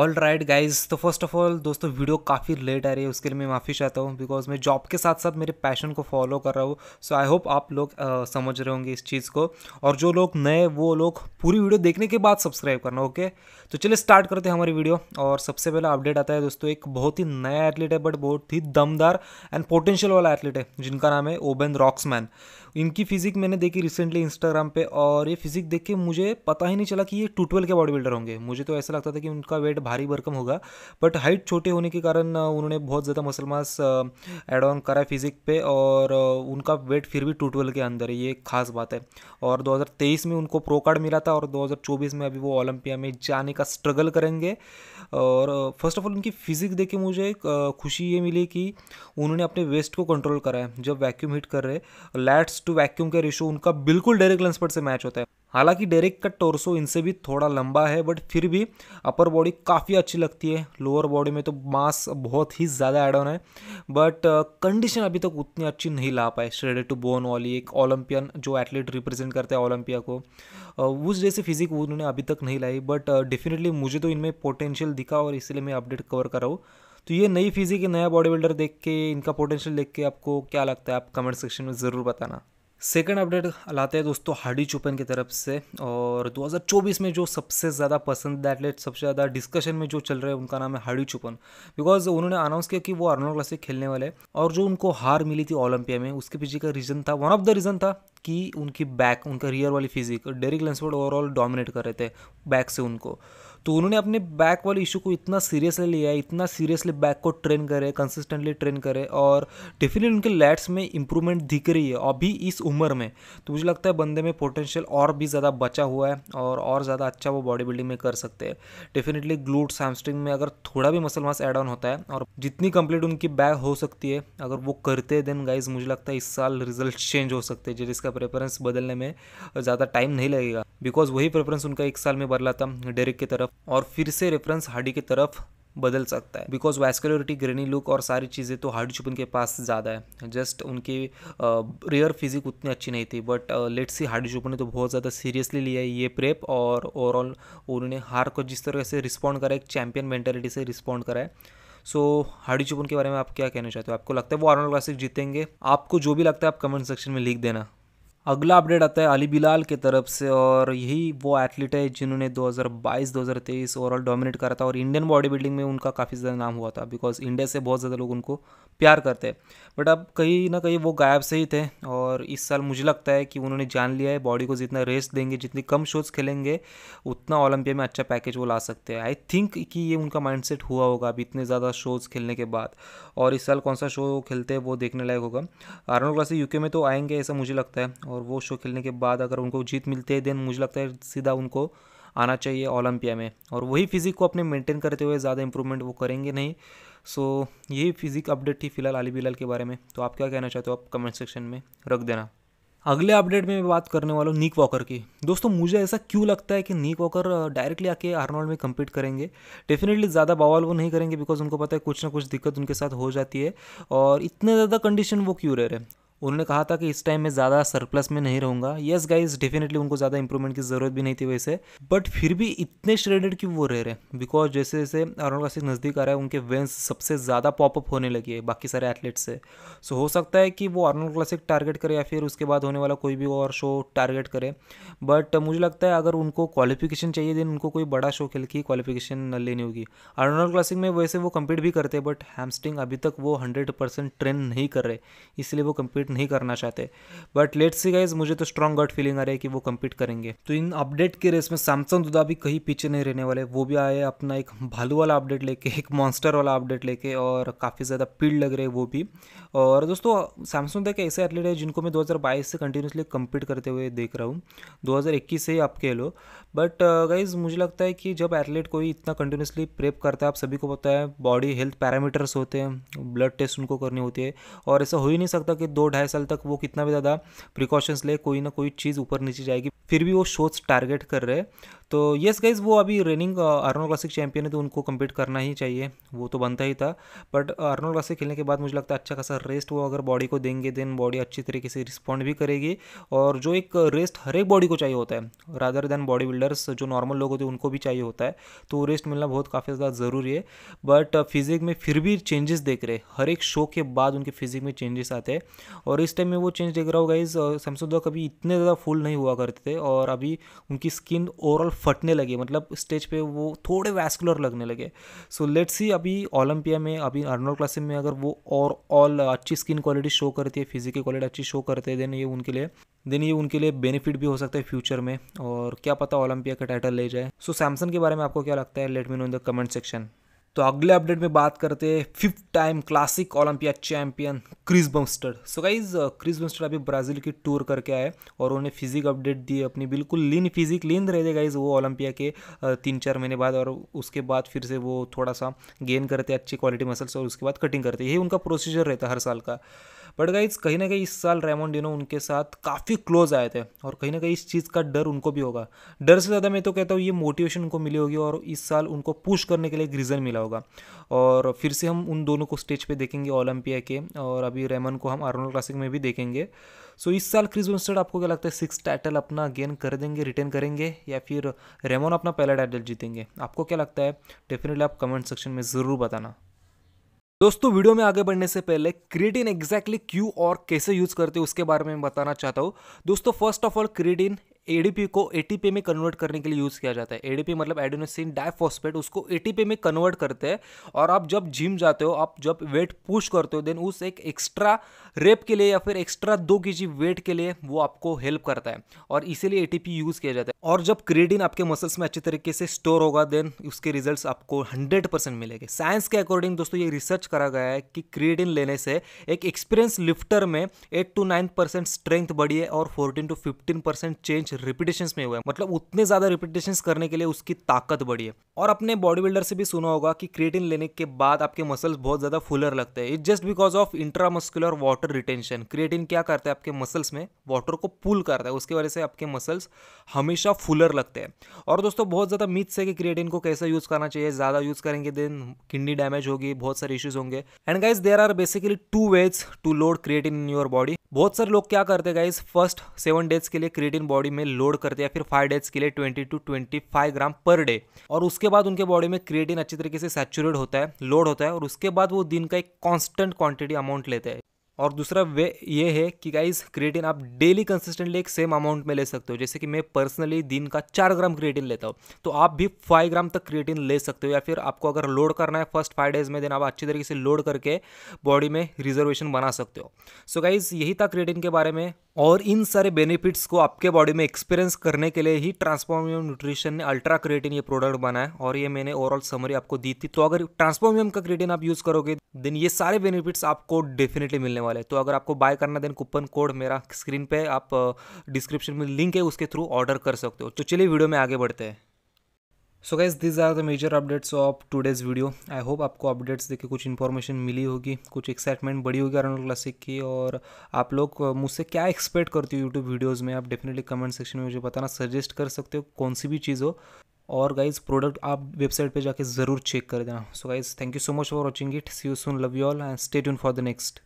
all right guys तो first of all दोस्तों video काफ़ी लेट आ रही है उसके लिए मैं माफ़ी चाहता हूँ बिकॉज मैं जॉब के साथ साथ मेरे पैशन को फॉलो कर रहा हूँ सो आई होप आप लोग uh, समझ रहे होंगे इस चीज़ को और जो लोग नए वो लोग पूरी वीडियो देखने के बाद सब्सक्राइब करना ओके तो चलिए स्टार्ट करते हैं हमारी वीडियो और सबसे पहला अपडेट आता है दोस्तों एक बहुत ही नया एथलीट है बट बहुत ही दमदार एंड पोटेंशियल वाला एथलीट है जिनका नाम है ओबेन रॉक्समैन इनकी फिजिक मैंने देखी रिसेंटली इंस्टाग्राम पे और ये फिजिक देख के मुझे पता ही नहीं चला कि ये टू के बॉडी बिल्डर होंगे मुझे तो ऐसा लगता था कि उनका वेट भारी भरकम होगा बट हाइट छोटे होने के कारण उन्होंने बहुत ज़्यादा मसल मास एड ऑन करा फिजिक पे और उनका वेट फिर भी टू के अंदर है ये खास बात है और 2023 में उनको प्रो कार्ड मिला था और 2024 में अभी वो ओलंपिया में जाने का स्ट्रगल करेंगे और फर्स्ट ऑफ ऑल उनकी फिजिक देख के मुझे खुशी ये मिली कि उन्होंने अपने वेस्ट को कंट्रोल करा है जब वैक्यूम हिट कर रहे लैट्स टू वैक्यूम के रेशो उनका बिल्कुल डायरेक्ट लंसपट से मैच होता है हालांकि डेरेक का टोरसो इनसे भी थोड़ा लंबा है बट फिर भी अपर बॉडी काफ़ी अच्छी लगती है लोअर बॉडी में तो मास बहुत ही ज़्यादा एड ऑन है बट कंडीशन uh, अभी तक उतनी अच्छी नहीं ला पाए श्रेडेड टू बोन वाली एक ओलंपियन जो एथलीट रिप्रेजेंट करते हैं ओलंपिया को uh, उस जैसी फिजिक उन्होंने अभी तक नहीं लाई बट डेफिनेटली uh, मुझे तो इनमें पोटेंशियल दिखा और इसलिए मैं अपडेट कवर कर रहा हूँ तो ये नई फिजिक नया बॉडी बिल्डर देख के इनका पोटेंशियल देख के आपको क्या लगता है आप कमेंट सेक्शन में ज़रूर बताना सेकेंड अपडेट लाते हैं दोस्तों हार्डी चुपन की तरफ से और 2024 में जो सबसे ज़्यादा पसंद एथलेट सबसे ज़्यादा डिस्कशन में जो चल रहे हैं उनका नाम है हार्डी चुपन बिकॉज उन्होंने अनाउंस किया कि वो अर्नोल क्लासिक खेलने वाले और जो उनको हार मिली थी ओलंपिया में उसके पीछे का रीज़न था वन ऑफ द रीज़न था कि उनकी बैक उनका रियर वाली physique Derek Lunsford overall dominate कर रहे थे बैक से उनको तो उन्होंने अपने बैक वाले इशू को इतना सीरियसली लिया है इतना सीरियसली बैक को ट्रेन करे कंसिस्टेंटली ट्रेन करे और डेफिनेटली उनके लैट्स में इंप्रूवमेंट दिख रही है अभी इस उम्र में तो मुझे लगता है बंदे में पोटेंशियल और भी ज़्यादा बचा हुआ है और और ज़्यादा अच्छा वो बॉडी बिल्डिंग में कर सकते हैं डेफिनेटली ग्लूट सैमस्ट्रिंग में अगर थोड़ा भी मसल मास एड ऑन होता है और जितनी कंप्लीट उनकी बैक हो सकती है अगर वो करते देन गाइज मुझे लगता है इस साल रिजल्ट चेंज हो सकते हैं जिसका प्रेफरेंस बदलने में ज़्यादा टाइम नहीं लगेगा बिकॉज वही प्रेफरेंस उनका एक साल में बदला था डेरिक की तरफ और फिर से रेफरेंस हार्डी की तरफ बदल सकता है बिकॉज वैस्कुलरिटी ग्रेनी लुक और सारी चीज़ें तो हार्डी चुपन के पास ज़्यादा है जस्ट उनकी रेयर फिजिक उतनी अच्छी नहीं थी but let see Hadi Choopan ने तो बहुत ज़्यादा सीरियसली लिया है ये प्रेप और ओवरऑल उन्होंने हार को जिस तरह से रिस्पॉन्ड करा एक चैम्पियन मेंटेलिटी से रिस्पॉन्ड करा है सो so, हार्डी चुपन के बारे में आप क्या कहना चाहते हो आपको लगता है वो आर्नोल्ड क्लासिक जीतेंगे आपको जो भी लगता है आप कमेंट सेक्शन में लिख देना अगला अपडेट आता है अली बिलाल के तरफ से और यही वो एथलीट है जिन्होंने 2022-2023 ओवरऑल डोमिनेट करा था और इंडियन बॉडी बिल्डिंग में उनका काफ़ी ज़्यादा नाम हुआ था बिकॉज इंडिया से बहुत ज़्यादा लोग उनको प्यार करते हैं बट अब कहीं ना कहीं वो गायब से ही थे और इस साल मुझे लगता है कि उन्होंने जान लिया है बॉडी को जितना रेस्ट देंगे जितनी कम शोज खेलेंगे उतना ओलंपिया में अच्छा पैकेज वो ला सकते हैं आई थिंक कि ये उनका माइंडसेट हुआ होगा अभी इतने ज़्यादा शोज़ खेलने के बाद और इस साल कौन सा शो खेलते हैं वो देखने लायक होगा आर्नोल क्लासी यूके में तो आएंगे ऐसा मुझे लगता है और वो शो खेलने के बाद अगर उनको जीत मिलती है देन मुझे लगता है सीधा उनको आना चाहिए ओलंपिया में और वही फिज़िक को अपने मेंटेन करते हुए ज़्यादा इंप्रूवमेंट वो करेंगे नहीं सो यही फिज़िक अपडेट थी फिलहाल अली बिलाल के बारे में तो आप क्या कहना चाहते हो आप कमेंट सेक्शन में रख देना अगले अपडेट में मैं बात करने वाला हूँ नीक वॉकर की दोस्तों मुझे ऐसा क्यों लगता है कि नीक वॉकर डायरेक्टली आके आर्नोल्ड में कम्पीट करेंगे डेफिनेटली ज़्यादा बवाल वो नहीं करेंगे बिकॉज उनको पता है कुछ ना कुछ दिक्कत उनके साथ हो जाती है और इतने ज़्यादा कंडीशन वो क्यों रह रहे हैं उन्होंने कहा था कि इस टाइम मैं ज़्यादा सरप्लस में नहीं रहूँगा येस गाइज डेफिनेटली उनको ज़्यादा इंप्रूवमेंट की ज़रूरत भी नहीं थी वैसे बट फिर भी इतने श्रेडेड क्यों वो रह रहे बिकॉज जैसे जैसे अरुण कश्यप नज़दीक आ रहा है उनके वेंस सबसे ज़्यादा पॉपअप होने लगी है बाकी सारे एथलीट से सो so, हो सकता है कि वो आर्नोल्ड क्लासिक टारगेट करे या फिर उसके बाद होने वाला कोई भी और शो टारगेट करे बट मुझे लगता है अगर उनको क्वालिफिकेशन चाहिए दिन उनको कोई बड़ा शो खेल के क्वालिफिकेशन लेनी होगी आर्नोल्ड क्लासिक में वैसे वो कम्पीट भी करते बट हैमस्टिंग अभी तक वो हंड्रेड परसेंट ट्रेन नहीं कर रहे इसलिए वो कम्पीट नहीं करना चाहते बट लेट सी गाइज मुझे तो स्ट्रॉन्ग गट फीलिंग आ रही है कि वो कम्पीट करेंगे तो इन अपडेट के रेस में सैमसंग दुदा भी कहीं पीछे नहीं रहने वाले वो भी आए अपना एक भालू वाला अपडेट लेके एक मॉन्स्टर वाला अपडेट लेके और काफ़ी ज़्यादा पीड़ लग रही है वो भी और दोस्तों सैमसंग एक ऐसे एथलीट है जिनको मैं दो से कंटिन्यूसली कम्पीट करते हुए देख रहा हूँ दो से ही आप कह लो बट गाइज uh, मुझे लगता है कि जब एथलीट कोई इतना कंटिन्यूसली प्रेप करता है आप सभी को पता है बॉडी हेल्थ पैरामीटर्स होते हैं ब्लड टेस्ट उनको करनी होती है और ऐसा हो ही नहीं सकता कि दो ढाई ढाई साल तक वो कितना भी ज़्यादा प्रिकॉशंस ले कोई ना कोई चीज़ ऊपर नीचे जाएगी फिर भी वो शोज टारगेट कर रहे हैं तो येस गाइज वो अभी रनिंग आर्नोल क्लासिक चैंपियन है तो उनको कम्पीट करना ही चाहिए वो तो बनता ही था बट आर्नोल क्लासिक खेलने के बाद मुझे लगता है अच्छा खासा रेस्ट वो अगर बॉडी को देंगे देन बॉडी अच्छी तरीके से रिस्पॉन्ड भी करेगी और जो एक रेस्ट हर एक बॉडी को चाहिए होता है रादर देन बॉडी बिल्डर्स जो नॉर्मल लोग होते हैं उनको भी चाहिए होता है तो रेस्ट मिलना बहुत काफ़ी ज़्यादा ज़रूरी है बट फिजिक uh, में फिर भी चेंजेस देख रहे हर एक शो के बाद उनके फिजिक में चेंजेस आते हैं और इस टाइम में वो चेंज देख रहा हूँ गाइज सैमसंग कभी इतने ज़्यादा फुल नहीं हुआ करते थे और अभी उनकी स्किन ओवरऑल फटने लगे मतलब स्टेज पे वो थोड़े वैस्कुलर लगने लगे सो लेट्स सी अभी ओलंपिया में अभी अर्नोल्ड क्लासिक में अगर वो और ऑल अच्छी स्किन क्वालिटी शो करती है फिजिकल क्वालिटी अच्छी शो करते हैं देन ये उनके लिए देन ये उनके लिए बेनिफिट भी हो सकता है फ्यूचर में और क्या पता ओलंपिया का टाइटल ले जाए सो so, सैमसंग के बारे में आपको क्या लगता है let me know in the comment section तो अगले अपडेट में बात करते हैं fifth time classic Olympia champion Chris Bumstead so guys Chris Bumstead अभी ब्राज़ील की टूर करके आए और उन्हें फिजिक अपडेट दिए अपनी बिल्कुल लीन फिजिक लीन रहे थे गाइज वो ओलंपिया के uh, तीन चार महीने बाद और उसके बाद फिर से वो थोड़ा सा गेन करते अच्छी क्वालिटी मसल्स और उसके बाद कटिंग करते यही उनका प्रोसीजर रहता हर साल का बट गाइज कहीं ना कहीं इस साल रेमोंडिनो उनके साथ काफ़ी क्लोज आए थे और कहीं ना कहीं इस चीज़ का डर उनको भी होगा डर से ज़्यादा मैं तो कहता हूँ ये मोटिवेशन उनको मिली होगी और इस साल उनको पुश करने के लिए एक रीज़न मिला होगा और फिर से हम उन दोनों को स्टेज पर देखेंगे ओलंपिया के और अभी रेमन को हम आर्नोल क्लासिक में भी देखेंगे सो so, इस साल क्रिस विंस्टेड आपको क्या लगता है सिक्स टाइटल अपना गेन कर देंगे रिटर्न करेंगे या फिर रेमोन अपना पहला टाइटल जीतेंगे आपको क्या लगता है डेफिनेटली आप कमेंट सेक्शन में ज़रूर बताना दोस्तों वीडियो में आगे बढ़ने से पहले क्रिएटिन एग्जैक्टली क्यों और कैसे यूज करते हैं उसके बारे में बताना चाहता हूँ दोस्तों first of all creatine ADP को एटीपी में कन्वर्ट करने के लिए यूज़ किया जाता है एडीपी मतलब एडोनोसिन डाइफॉस्पेट उसको एटीपी में कन्वर्ट करते हैं और आप जब जिम जाते हो आप जब वेट पुश करते हो देन उस एक एक्स्ट्रा रेप के लिए या फिर एक्स्ट्रा दो के जी वेट के लिए वो आपको हेल्प करता है और इसीलिए ए यूज़ किया जाता है और जब क्रिएटिन आपके मसल्स में अच्छे तरीके से स्टोर होगा देन उसके रिजल्ट आपको हंड्रेड परसेंट मिलेंगे साइंस के अकॉर्डिंग दोस्तों ये रिसर्च करा गया है कि क्रिएटिन लेने से एक एक्सपीरियंस लिफ्टर में eight to nine percent strength बढ़ी है और fourteen to fifteen percent change कुछ रिपीटेशन में हुआ है मतलब उतने ज़्यादा रिपीटेशन करने के लिए उसकी ताकत बढ़ी है और अपने बॉडी बिल्डर से भी सुना होगा कि क्रिएटिन लेने के बाद आपके मसल्स बहुत ज़्यादा फुलर लगते हैं it just because of intramuscular water retention creatine क्या करता है आपके मसल्स में वाटर को पुल करता है उसकी वजह से आपके मसल्स हमेशा फुलर लगते हैं और दोस्तों बहुत ज़्यादा मिथ्स है कि क्रिएटिन को कैसे यूज़ करना चाहिए ज़्यादा यूज़ करेंगे देन किडनी डैमेज होगी बहुत सारे इश्यूज होंगे and guys there are basically two ways to load creatine in your body बहुत सारे लोग क्या करते हैं गाइज फर्स्ट सेवन डेज के लिए क्रिएटिन बॉडी में में लोड करते हैं फिर फाइव डेज के लिए twenty to twenty five gram per day और उसके बाद उनके बॉडी में क्रिएटिन अच्छी तरीके से सैचुरेट होता है लोड होता है और उसके बाद वो दिन का एक कॉन्स्टेंट क्वांटिटी अमाउंट लेते हैं और दूसरा वे ये है कि गाइज क्रिएटिन आप डेली कंसिस्टेंटली एक सेम अमाउंट में ले सकते हो जैसे कि मैं पर्सनली दिन का चार ग्राम क्रिएटिन लेता हूँ तो आप भी फाइव ग्राम तक क्रिएटिन ले सकते हो या फिर आपको अगर लोड करना है फर्स्ट फाइव डेज में देन आप अच्छी तरीके से लोड करके बॉडी में रिजर्वेशन बना सकते हो सो so गाइज यही था क्रिएटिन के बारे में और इन सारे बेनिफिट्स को आपके बॉडी में एक्सपीरियंस करने के लिए ही ट्रांसफॉर्मियम न्यूट्रिशन ने अल्ट्रा क्रिएटिन ये प्रोडक्ट बनाया और ये मैंने ओवरऑल समरी आपको दी थी तो अगर ट्रांसफॉर्मियम का क्रिएटिन आप यूज़ करोगे देन ये सारे बेनिफिट्स आपको डेफिनेटली मिलने वाले तो अगर आपको बाय करना देन कूपन कोड मेरा स्क्रीन पे आप डिस्क्रिप्शन में लिंक है उसके थ्रू ऑर्डर कर सकते हो तो चलिए वीडियो में आगे बढ़ते हैं so guys this are the major updates of today's video I hope आपको अपडेट्स देख कुछ इन्फॉर्मेशन मिली होगी कुछ एक्साइटमेंट बढ़ी होगी अरुण क्लासिक की और आप लोग मुझसे क्या एक्सपेक्ट करते हो यूट्यूब वीडियोज़ में आप डेफिनेटली कमेंट सेक्शन में मुझे बताना सजेस्ट कर सकते हो कौन सी भी चीज़ हो और गाइज प्रोडक्ट आप वेबसाइट पर जाकर ज़रूर चेक कर देना so guys thank you so much for watching it see you soon love you all and stay tune for the next